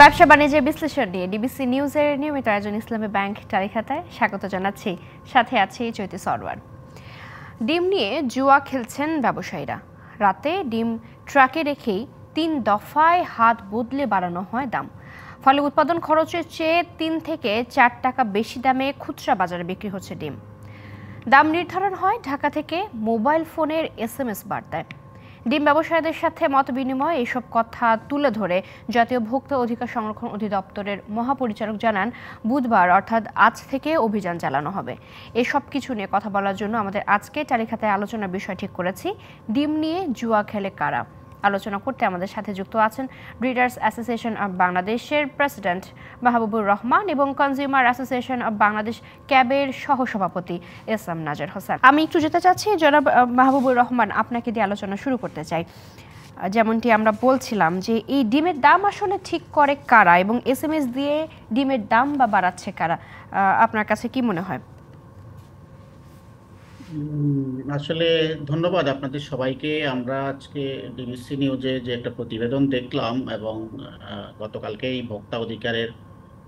ব্যবসা বাণিজ্যের বিশ্লেষণ নিয়ে ডিবিসি নিউজের নিয়মিত আয়োজন ইসলামী ব্যাংক তালিকাতায় স্বাগত জানাচ্ছি সাথে আছে চৈতি সরওয়ার ডিম নিয়ে জুয়া খেলছেন ব্যবসায়ীরা রাতে ডিম ট্রাকে রেখেই তিন দফায় হাত বদলে বাড়ানো হয় দাম ফলে উৎপাদন খরচের চেয়ে তিন থেকে চার টাকা বেশি দামে খুচরা বাজারে বিক্রি হচ্ছে ডিম দাম নির্ধারণ হয় ঢাকা থেকে মোবাইল ফোনের এস এম এস বার্তায় ডিম ব্যবসায়ীদের সাথে মত বিনিময় এইসব কথা তুলে ধরে জাতীয় ভোক্তা অধিকার সংরক্ষণ অধিদপ্তরের মহাপরিচালক জানান বুধবার অর্থাৎ আজ থেকে অভিযান চালানো হবে এসব কিছু নিয়ে কথা বলার জন্য আমাদের আজকে চালিখাতায় আলোচনার বিষয় ঠিক করেছি ডিম নিয়ে জুয়া খেলে কারা আলোচনা করতে আমাদের সাথে যুক্ত আছেন রিডার্স অ্যাসোসিয়েশন অব বাংলাদেশের প্রেসিডেন্ট মাহবুবুর রহমান এবং কনজিউমার অ্যাসোসিয়েশন অব বাংলাদেশ ক্যাবের সহসভাপতি এস এম নাজার হোসেন আমি একটু যেতে চাচ্ছি জনাব মাহবুবুর রহমান আপনাকে দিয়ে আলোচনা শুরু করতে চাই যেমনটি আমরা বলছিলাম যে এই ডিমের দাম আসলে ঠিক করে কারা এবং এস দিয়ে ডিমের দাম বা বাড়াচ্ছে কারা আপনার কাছে কি মনে হয় আসলে ধন্যবাদ আপনাদের সবাইকে আমরা আজকে ডিবিসি নিউজে যে একটা প্রতিবেদন দেখলাম এবং গতকালকে এই ভোক্তা অধিকারের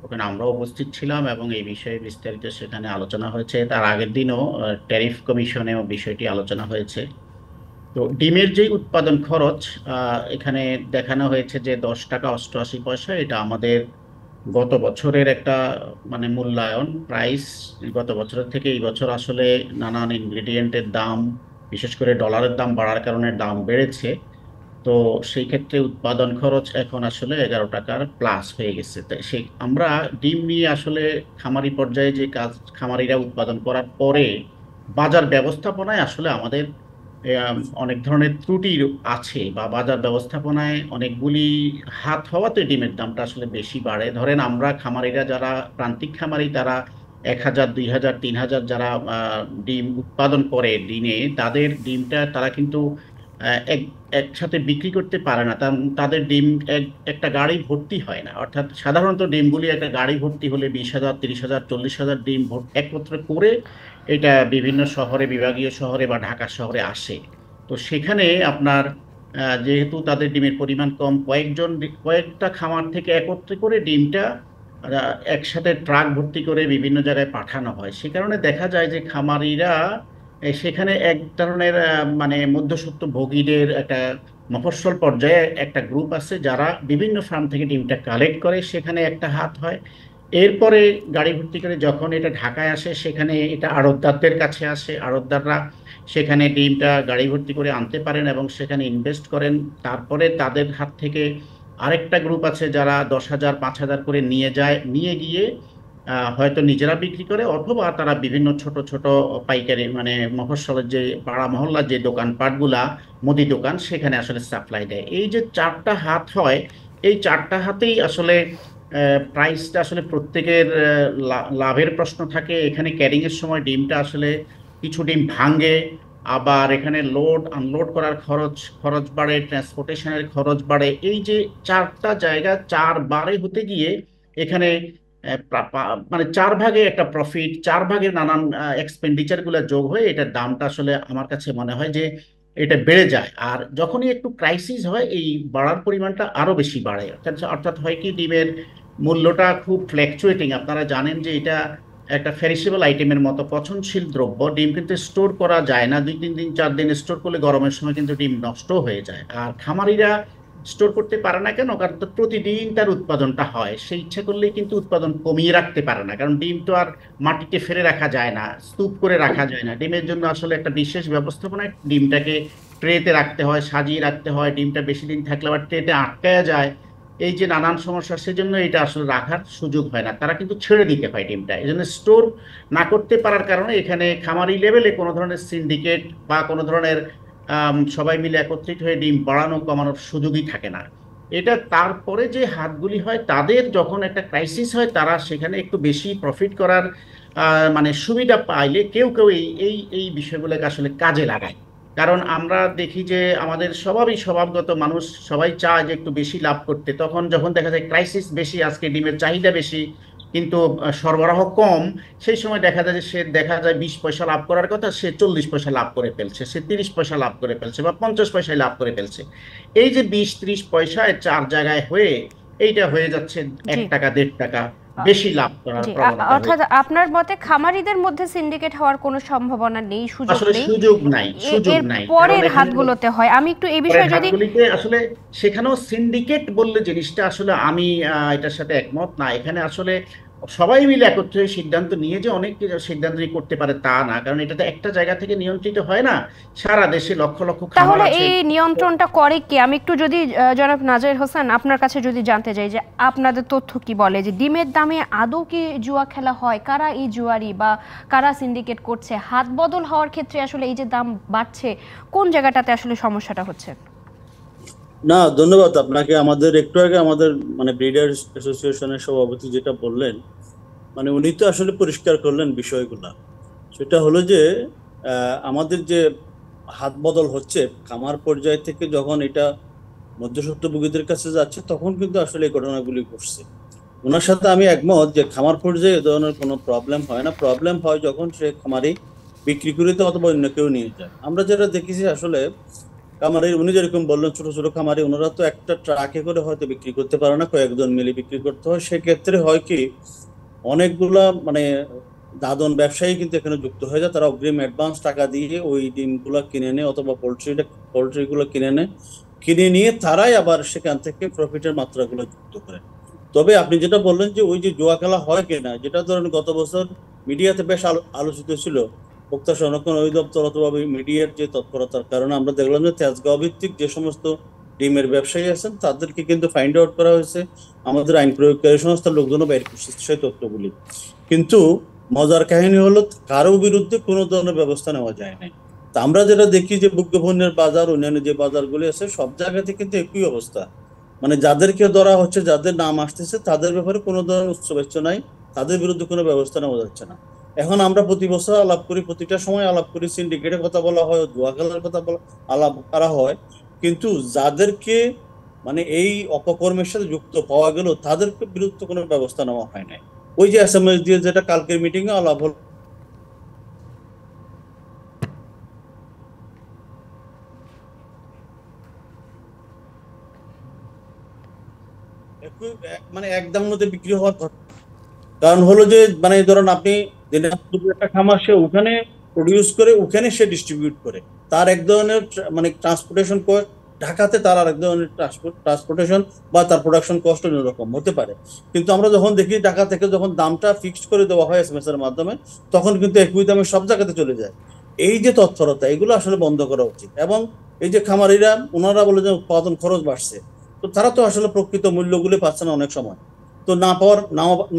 ওখানে আমরা উপস্থিত ছিলাম এবং এই বিষয়ে বিস্তারিত সেখানে আলোচনা হয়েছে তার আগের দিনও ট্যারিফ কমিশনেও বিষয়টি আলোচনা হয়েছে তো ডিমের যে উৎপাদন খরচ এখানে দেখানো হয়েছে যে দশ টাকা অষ্টআশি পয়সা এটা আমাদের গত বছরের একটা মানে মূল্যায়ন প্রাইস গত বছরের থেকে এই বছর আসলে নানান ইনগ্রিডিয়েন্টের দাম বিশেষ করে ডলারের দাম বাড়ার কারণে দাম বেড়েছে তো সেই ক্ষেত্রে উৎপাদন খরচ এখন আসলে এগারো টাকার প্লাস হয়ে গেছে তাই সেই আমরা ডিম নিয়ে আসলে খামারি পর্যায়ে যে কাজ খামারিরা উৎপাদন করার পরে বাজার ব্যবস্থাপনায় আসলে আমাদের অনেক ধরনের ত্রুটি আছে বা বাজার ব্যবস্থাপনায় অনেকগুলি হাত হওয়াতে ডিমের দামটা আসলে বেশি বাড়ে ধরেন আমরা খামারিরা যারা প্রান্তিক খামারি তারা এক হাজার দুই হাজার তিন হাজার যারা ডিম উৎপাদন করে দিনে তাদের ডিমটা তারা কিন্তু এক একসাথে বিক্রি করতে পারে না তাদের ডিম এক একটা গাড়ি ভর্তি হয় না অর্থাৎ সাধারণত ডিমগুলি একটা গাড়ি ভর্তি হলে বিশ হাজার তিরিশ হাজার চল্লিশ হাজার ডিম একত্র করে এটা বিভিন্ন শহরে বিভাগীয় শহরে বা ঢাকা শহরে আসে তো সেখানে আপনার যেহেতু তাদের ডিমের পরিমাণ কম কয়েকজন কয়েকটা খামার থেকে একত্রে করে ডিমটা একসাথে ট্রাক ভর্তি করে বিভিন্ন জায়গায় পাঠানো হয় সে কারণে দেখা যায় যে খামারিরা সেখানে এক ধরনের মানে মধ্যসত্ব ভোগীদের একটা মফস্বল পর্যায়ে একটা গ্রুপ আছে যারা বিভিন্ন ফার্ম থেকে ডিমটা কালেক্ট করে সেখানে একটা হাত হয় এরপরে গাড়ি ভর্তি করে যখন এটা ঢাকায় আসে সেখানে এটা আড়তদারদের কাছে আসে আড়তদাররা সেখানে ডিমটা গাড়ি ভর্তি করে আনতে পারেন এবং সেখানে ইনভেস্ট করেন তারপরে তাদের হাত থেকে আরেকটা গ্রুপ আছে যারা দশ হাজার পাঁচ হাজার করে নিয়ে যায় নিয়ে গিয়ে হয়তো নিজেরা বিক্রি করে অথবা তারা বিভিন্ন ছোট ছোট পাইকারি মানে মফস্বলের যে পাড়া মহল্লার যে দোকানপাটগুলা মুদি দোকান সেখানে আসলে সাপ্লাই দেয় এই যে চারটা হাত হয় এই চারটা হাতেই আসলে প্রাইসটা আসলে প্রত্যেকের লাভের প্রশ্ন থাকে এখানে ক্যারিংয়ের সময় ডিমটা আসলে কিছু ডিম ভাঙে আবার এখানে লোড আনলোড করার খরচ খরচ বাড়ে ট্রান্সপোর্টেশনের খরচ বাড়ে এই যে চারটা জায়গা চারবারে হতে গিয়ে এখানে মানে চার ভাগে একটা প্রফিট চার ভাগে নানান এক্সপেন্ডিচারগুলো যোগ হয়ে এটার দামটা আসলে আমার কাছে মনে হয় যে এটা বেড়ে যায় আর যখনই একটু ক্রাইসিস হয় এই বাড়ার পরিমাণটা আরও বেশি বাড়ে অর্থাৎ হয় কি ডিমের মূল্যটা খুব ফ্ল্যাকচুয়েটিং আপনারা জানেন যে এটা একটা ফেরিসেবল আইটেমের মতো পছনশীল দ্রব্য ডিম কিন্তু স্টোর করা যায় না দুই তিন দিন চার দিন স্টোর করলে গরমের সময় কিন্তু ডিম নষ্ট হয়ে যায় আর খামারিরা স্টোর করতে পারে না কেন কারণ প্রতিদিন তার উৎপাদনটা হয় সেই ইচ্ছে করলেই কিন্তু উৎপাদন কমিয়ে রাখতে পারে না কারণ ডিম তো আর মাটিতে ফেলে রাখা যায় না স্তূপ করে রাখা যায় না ডিমের জন্য আসলে একটা বিশেষ ব্যবস্থাপনায় ডিমটাকে ট্রেতে রাখতে হয় সাজিয়ে রাখতে হয় ডিমটা বেশি দিন থাকলে আবার ট্রেতে আটকায়া যায় এই যে নানান সমস্যা সেজন্য এটা আসলে রাখার সুযোগ হয় না তারা কিন্তু ছেড়ে দিতে হয় ডিমটা এই জন্য স্টোর না করতে পারার কারণে এখানে খামারি লেভেলে কোনো ধরনের সিন্ডিকেট বা কোনো ধরনের সবাই মিলে একত্রিত হয়ে ডিম বাড়ানো কমানোর সুযোগই থাকে না এটা তারপরে যে হাতগুলি হয় তাদের যখন একটা ক্রাইসিস হয় তারা সেখানে একটু বেশি প্রফিট করার মানে সুবিধা পাইলে কেউ কেউ এই এই এই বিষয়গুলোকে আসলে কাজে লাগায় কারণ আমরা দেখি যে আমাদের স্বভাবই স্বভাবগত মানুষ সবাই চায় যে একটু বেশি লাভ করতে তখন যখন দেখা যায় ক্রাইসিস বেশি আজকে ডিমের চাহিদা বেশি কিন্তু সরবরাহ কম সেই সময় দেখা যায় যে সে দেখা যায় বিশ পয়সা লাভ করার কথা সে চল্লিশ পয়সা লাভ করে ফেলছে সে তিরিশ পয়সা লাভ করে ফেলছে বা পঞ্চাশ পয়সায় লাভ করে ফেলছে এই যে বিশ ত্রিশ পয়সায় চার জায়গায় হয়ে এইটা হয়ে যাচ্ছে এক টাকা দেড় টাকা বেশি লাভ করার প্রবণতা অর্থাৎ আপনার মতে খামারিদের মধ্যে সিন্ডিকেট হওয়ার কোনো সম্ভাবনা নেই সুযোগ নেই সুযোগ নাই সুযোগ নাই পরের হাতগুলোতে হয় আমি একটু এই বিষয়ে যদি আসলে সেখানেও সিন্ডিকেট বললে জিনিসটা আসলে আমি এটার সাথে একমত না এখানে আসলে সবাই মিলে একত্রে সিদ্ধান্ত নিয়ে যে অনেক সিদ্ধান্ত করতে পারে তা না কারণ এটা তো একটা জায়গা থেকে নিয়ন্ত্রিত হয় না সারা দেশে লক্ষ লক্ষ তাহলে এই নিয়ন্ত্রণটা করে কি আমি একটু যদি জনাব নাজির হোসেন আপনার কাছে যদি জানতে চাই যে আপনাদের তথ্য কি বলে যে ডিমের দামে আদৌ কি জুয়া খেলা হয় কারা এই জুয়ারি বা কারা সিন্ডিকেট করছে হাত বদল হওয়ার ক্ষেত্রে আসলে এই যে দাম বাড়ছে কোন জায়গাটাতে আসলে সমস্যাটা হচ্ছে না ধন্যবাদ আপনাকে আমাদের একটু আগে আমাদের মানে ব্রিডার অ্যাসোসিয়েশনের সভাপতি যেটা বললেন মানে উনি তো আসলে পরিষ্কার করলেন বিষয়গুলা সেটা হলো যে আমাদের যে হাত বদল হচ্ছে খামার পর্যায় থেকে যখন এটা মধ্যসত্ত্বভোগীদের কাছে যাচ্ছে তখন কিন্তু আসলে এই ঘটনাগুলি ঘটছে ওনার সাথে আমি একমত যে খামার পর্যায়ে এ ধরনের কোনো প্রবলেম হয় না প্রবলেম হয় যখন সে খামারি বিক্রি করে অথবা অন্য কেউ নিয়ে যায় আমরা যেটা দেখেছি আসলে খামারের উনি যেরকম বললেন ছোট ছোট খামারে ওনারা তো একটা ট্রাকে করে হয়তো বিক্রি করতে পারে না কয়েকজন মিলে বিক্রি করতে হয় সেক্ষেত্রে হয় কি অনেকগুলা মানে দাদন ব্যবসায়ী কিন্তু এখানে যুক্ত হয়ে যায় তারা অগ্রিম অ্যাডভান্স টাকা দিয়ে ওই ডিমগুলো কিনে নেয় অথবা পোলট্রিটা পোলট্রিগুলো কিনে নেয় কিনে নিয়ে তারাই আবার সেখান থেকে প্রফিটের মাত্রাগুলো যুক্ত করে তবে আপনি যেটা বললেন যে ওই যে জুয়া খেলা হয় কিনা যেটা ধরেন গত বছর মিডিয়াতে বেশ আলোচিত ছিল ভোক্তা সংরক্ষণ অধিদপ্তর অথবা মিডিয়ার যে তৎপরতার কারণে আমরা দেখলাম যে তেজগাঁও ভিত্তিক যে সমস্ত ডিমের ব্যবসায়ী আছেন তাদেরকে কিন্তু ফাইন্ড আউট করা হয়েছে আমাদের আইন প্রয়োগকারী সংস্থার লোকজনও বাইর করছে সেই তথ্যগুলি কিন্তু মজার কাহিনী হলো কারো বিরুদ্ধে কোনো ধরনের ব্যবস্থা নেওয়া যায় নাই তা আমরা যেটা দেখি যে ভোগ্যপণ্যের বাজার অন্যান্য যে বাজারগুলি আছে সব জায়গাতে কিন্তু একই অবস্থা মানে যাদেরকে ধরা হচ্ছে যাদের নাম আসতেছে তাদের ব্যাপারে কোনো ধরনের উৎসবেচ্ছ নাই তাদের বিরুদ্ধে কোনো ব্যবস্থা নেওয়া যাচ্ছে না এখন আমরা প্রতি বছর আলাপ করি প্রতিটা সময় আলাপ করি সিন্ডিকেটের কথা বলা হয় জুয়া খেলার কথা বলা আলাপ করা হয় কিন্তু যাদেরকে মানে এই অপকর্মের সাথে যুক্ত পাওয়া গেল তাদেরকে বিরুদ্ধে কোনো ব্যবস্থা নেওয়া হয় নাই ওই যে এসএমএস দিয়ে যেটা কালকের মিটিং এ আলাপ হল মানে এক দাম মধ্যে বিক্রি হওয়ার কারণ হলো যে মানে ধরুন আপনি ওখানে প্রডিউস করে ওখানে সে ডিস্ট্রিবিউট করে তার এক ধরনের মানে ট্রান্সপোর্টেশন কস্ট ঢাকাতে তার ধরনের ট্রান্সপোর্টেশন বা তার প্রোডাকশন কস্ট অন্যরকম হতে পারে কিন্তু আমরা যখন দেখি ঢাকা থেকে যখন দামটা ফিক্সড করে দেওয়া হয় এস এর মাধ্যমে তখন কিন্তু একই দামে সব জায়গাতে চলে যায় এই যে তৎপরতা এগুলো আসলে বন্ধ করা উচিত এবং এই যে খামারিরা ওনারা বলে যে উৎপাদন খরচ বাড়ছে তো তারা তো আসলে প্রকৃত মূল্যগুলি পাচ্ছে না অনেক সময় তো না পাওয়ার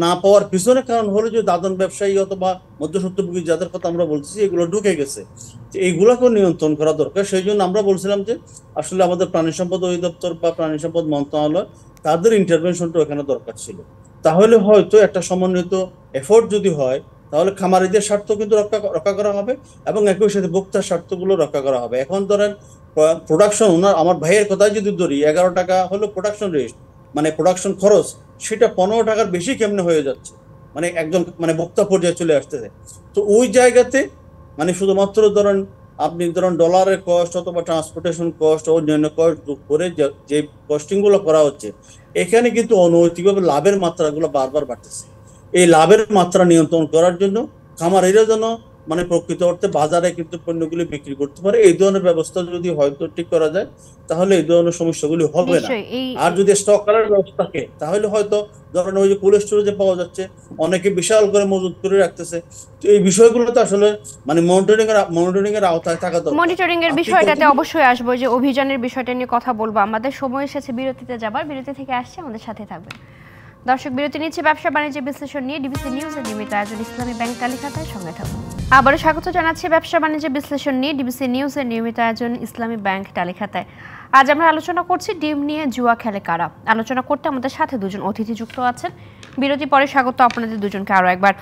না পাওয়ার পিছনে কারণ হলো যে দাদন ব্যবসায়ী অথবা মধ্যসত্ত্বভোগী যাদের কথা আমরা বলছি এগুলো ঢুকে গেছে এইগুলোকেও নিয়ন্ত্রণ করা দরকার সেই জন্য আমরা বলছিলাম যে আসলে আমাদের প্রাণী সম্পদ অধিদপ্তর বা প্রাণী সম্পদ মন্ত্রণালয় তাদের ইন্টারভেনশনটা এখানে দরকার ছিল তাহলে হয়তো একটা সমন্বিত এফোর্ট যদি হয় তাহলে খামারিদের স্বার্থ কিন্তু রক্ষা রক্ষা করা হবে এবং একই সাথে ভোক্তার স্বার্থগুলো রক্ষা করা হবে এখন ধরেন প্রোডাকশন ওনার আমার ভাইয়ের কথাই যদি ধরি এগারো টাকা হলো প্রোডাকশন রেস্ট মানে প্রোডাকশন খরচ সেটা পনেরো টাকার বেশি কেমনে হয়ে যাচ্ছে মানে একজন মানে বক্তা পর্যায়ে চলে আসতেছে তো ওই জায়গাতে মানে শুধুমাত্র ধরেন আপনি ধরেন ডলারের কস্ট অথবা ট্রান্সপোর্টেশন কস্ট অন্যান্য কস্ট যোগ করে যে কস্টিংগুলো করা হচ্ছে এখানে কিন্তু অনৈতিকভাবে লাভের মাত্রাগুলো বারবার বাড়তেছে এই লাভের মাত্রা নিয়ন্ত্রণ করার জন্য খামারিরা যেন মানে প্রকৃত অর্থে বাজারে কিন্তু পণ্যগুলি বিক্রি করতে পারে এই ধরনের ব্যবস্থা যদি হয়তো ঠিক করা যায় তাহলে এই ধরনের সমস্যাগুলি হবে না আর যদি স্টক করার ব্যবস্থা থাকে তাহলে হয়তো ধরেন ওই যে কোল্ড স্টোরেজে পাওয়া যাচ্ছে অনেকে বিশাল করে মজুত করে রাখতেছে তো এই বিষয়গুলো তো আসলে মানে মনিটরিং এর মনিটরিং এর আওতায় থাকা দরকার মনিটরিং এর বিষয়টাতে অবশ্যই আসবো যে অভিযানের বিষয়টা নিয়ে কথা বলবো আমাদের সময় এসেছে বিরতিতে যাবার বিরতি থেকে আসছে আমাদের সাথে থাকবেন দর্শক বিরতি নিচ্ছে ব্যবসা বাণিজ্য বিশ্লেষণ নিয়ে ডিবিসি নিউজের নিয়মিত আয়োজন ইসলামী ব্যাংক তালিকাতায় সঙ্গে থাকুন আবারও স্বাগত জানাচ্ছি ব্যবসা বাণিজ্য বিশ্লেষণ নিয়ে ডিবিসি নিউজের নিয়মিত আয়োজন ইসলামী ব্যাংক টালিখাতায় আজ আমরা আলোচনা করছি ডিম নিয়ে জুয়া খেলে কারা আলোচনা করতে আমাদের সাথে দুজন অতিথি যুক্ত আছেন বিরতি পরে স্বাগত আপনাদের দুজনকে আরও একবার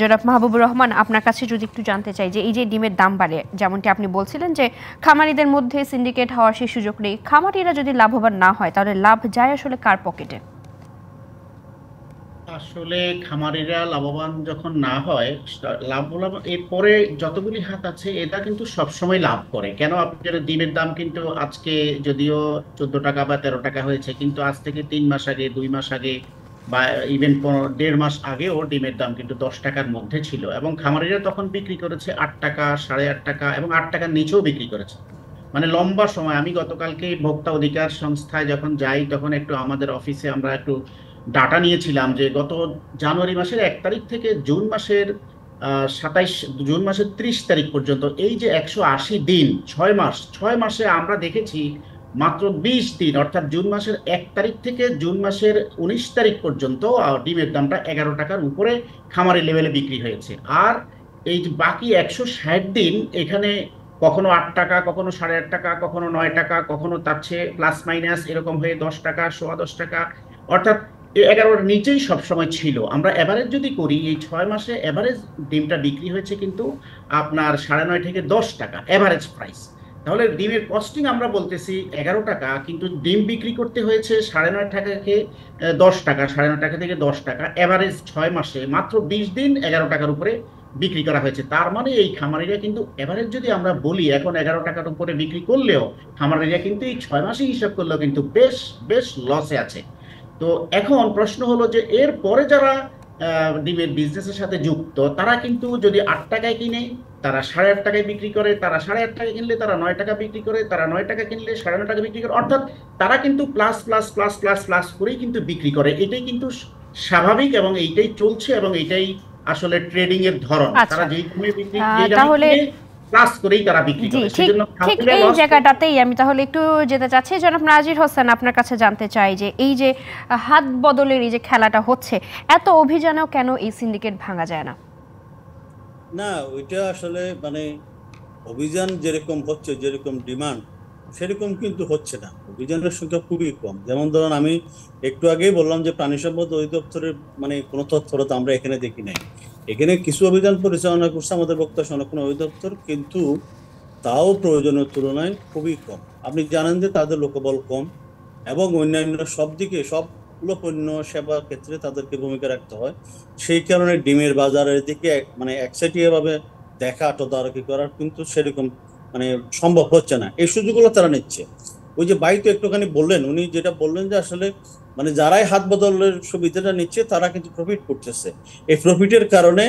জনাব মাহবুবুর রহমান আপনার কাছে যদি একটু জানতে চাই যে এই যে ডিমের দাম বাড়ে যেমনটি আপনি বলছিলেন যে খামারিদের মধ্যে সিন্ডিকেট হওয়ার সেই সুযোগ নেই খামারিরা যদি লাভবান না হয় তাহলে লাভ যায় আসলে কার পকেটে আসলে খামারিরা লাভবান যখন না হয় লাভ এরপরে যতগুলি হাত আছে এটা কিন্তু সবসময় লাভ করে কেন আপনাদের ডিমের দাম কিন্তু আজকে যদিও চোদ্দ টাকা বা তেরো টাকা হয়েছে কিন্তু আজ থেকে তিন মাস আগে দুই মাস আগে বা ইভেন দেড় মাস আগেও ডিমের দাম কিন্তু দশ টাকার মধ্যে ছিল এবং খামারিরা তখন বিক্রি করেছে আট টাকা সাড়ে আট টাকা এবং আট টাকার নিচেও বিক্রি করেছে মানে লম্বা সময় আমি গতকালকে ভোক্তা অধিকার সংস্থায় যখন যাই তখন একটু আমাদের অফিসে আমরা একটু ডাটা নিয়েছিলাম যে গত জানুয়ারি মাসের এক তারিখ থেকে জুন মাসের সাতাইশ জুন মাসের ত্রিশ তারিখ পর্যন্ত এই যে একশো আশি দিন ছয় মাস ছয় মাসে আমরা দেখেছি মাত্র বিশ দিন অর্থাৎ জুন মাসের এক তারিখ থেকে জুন মাসের উনিশ তারিখ পর্যন্ত ডিমের দামটা এগারো টাকার উপরে খামারের লেভেলে বিক্রি হয়েছে আর এই যে বাকি একশো ষাট দিন এখানে কখনো আট টাকা কখনো সাড়ে আট টাকা কখনো নয় টাকা কখনো তার চেয়ে প্লাস মাইনাস এরকম হয়ে দশ টাকা সোয়া দশ টাকা অর্থাৎ এগারোটার নিচেই সবসময় ছিল আমরা এভারেজ যদি করি এই ছয় মাসে এভারেজ ডিমটা বিক্রি হয়েছে কিন্তু আপনার সাড়ে নয় থেকে দশ টাকা এভারেজ প্রাইস তাহলে ডিমের কস্টিং আমরা বলতেছি এগারো টাকা কিন্তু ডিম বিক্রি করতে হয়েছে সাড়ে নয় টাকাকে দশ টাকা সাড়ে নয় টাকা থেকে দশ টাকা অ্যাভারেজ ছয় মাসে মাত্র বিশ দিন এগারো টাকার উপরে বিক্রি করা হয়েছে তার মানে এই খামারিরা কিন্তু এভারেজ যদি আমরা বলি এখন এগারো টাকার উপরে বিক্রি করলেও খামারিরা কিন্তু এই ছয় মাসে হিসাব করলেও কিন্তু বেশ বেশ লসে আছে তো এখন প্রশ্ন হলো যে এর পরে যারা ডিমের বিজনেসের সাথে যুক্ত তারা কিন্তু যদি আট টাকায় কিনে তারা সাড়ে আট টাকায় বিক্রি করে তারা সাড়ে আট টাকা কিনলে তারা নয় টাকা বিক্রি করে তারা নয় টাকা কিনলে সাড়ে নয় টাকা বিক্রি করে অর্থাৎ তারা কিন্তু plus plus plus plus plus করেই কিন্তু বিক্রি করে এটাই কিন্তু স্বাভাবিক এবং এইটাই চলছে এবং এইটাই আসলে ট্রেডিং এর ধরন তারা আচ্ছা। যেই কমে বিক্রি তাহলে প্লাস করেই তারা বিক্রি করে ঠিক এই জায়গাটাতেই আমি তাহলে একটু যেতে চাচ্ছি জনাব নাজির হোসেন আপনার কাছে জানতে চাই যে এই যে হাত বদলের এই যে খেলাটা হচ্ছে এত অভিযানেও কেন এই সিন্ডিকেট ভাঙা যায় না না ওইটা আসলে মানে অভিযান যেরকম হচ্ছে যেরকম ডিমান্ড সেরকম কিন্তু হচ্ছে না অভিযানের সংখ্যা খুবই কম যেমন ধরুন আমি একটু আগেই বললাম যে প্রাণী সম্পদ অধিদপ্তরের মানে কোনো তৎপরতা আমরা এখানে দেখি নাই এখানে কিছু অভিযান পরিচালনা করছে আমাদের বক্তা সংরক্ষণ অধিদপ্তর কিন্তু তাও প্রয়োজনের তুলনায় খুবই কম আপনি জানেন যে তাদের লোকবল কম এবং অন্যান্য সব দিকে সবগুলো পণ্য সেবার ক্ষেত্রে তাদেরকে ভূমিকা রাখতে হয় সেই কারণে ডিমের বাজারের দিকে মানে একচেটিয়াভাবে দেখা তদারকি করার কিন্তু সেরকম মানে সম্ভব হচ্ছে না এই সুযোগগুলো তারা নিচ্ছে ওই যে বাই তো একটুখানি বললেন উনি যেটা বললেন যে আসলে মানে যারাই হাত বদলের সুবিধাটা নিচ্ছে তারা কিন্তু প্রফিট করতেছে এই প্রফিটের কারণে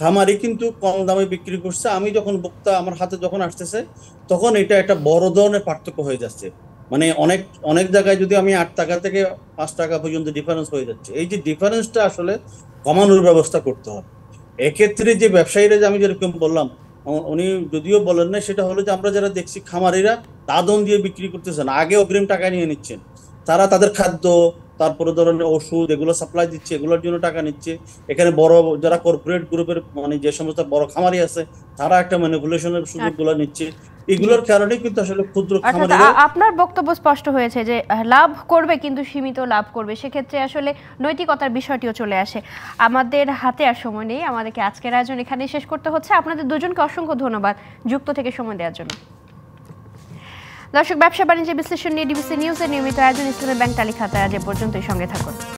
খামারি কিন্তু কম দামে বিক্রি করছে আমি যখন বক্তা আমার হাতে যখন আসতেছে তখন এটা একটা বড় ধরনের পার্থক্য হয়ে যাচ্ছে মানে অনেক অনেক জায়গায় যদি আমি আট টাকা থেকে পাঁচ টাকা পর্যন্ত ডিফারেন্স হয়ে যাচ্ছে এই যে ডিফারেন্সটা আসলে কমানোর ব্যবস্থা করতে হবে এক্ষেত্রে যে ব্যবসায়ীরা যে আমি যেরকম বললাম উনি যদিও বলেন না সেটা হলো যে আমরা যারা দেখছি খামারিরা দাদন দিয়ে বিক্রি করতেছেন আগে অগ্রিম টাকা নিয়ে নিচ্ছেন তারা তাদের খাদ্য তারপরে ধরনের ওষুধ এগুলো সাপ্লাই দিচ্ছে এগুলোর জন্য টাকা নিচ্ছে এখানে বড় যারা কর্পোরেট গ্রুপের মানে যে সমস্ত বড় খামারি আছে তারা একটা ম্যানিপুলেশনের সুযোগগুলো আচ্ছা। নিচ্ছে এগুলোর কারণে কিন্তু আসলে ক্ষুদ্র আচ্ছা, আচ্ছা, আপনার বক্তব্য স্পষ্ট হয়েছে যে লাভ করবে কিন্তু সীমিত লাভ করবে সেক্ষেত্রে আসলে নৈতিকতার বিষয়টিও চলে আসে আমাদের হাতে আর সময় নেই আমাদেরকে আজকের আয়োজন এখানে শেষ করতে হচ্ছে আপনাদের দুজনকে অসংখ্য ধন্যবাদ যুক্ত থেকে সময় দেওয়ার জন্য দর্শক ব্যবসা বাণিজ্য বিশ্লেষণ নিয়ে ডিবিসি নিউজের নিয়মিত আয়োজন ইসলামী ব্যাংক তালিকা তারা যে পর্যন্তই সঙ্গে থাকুন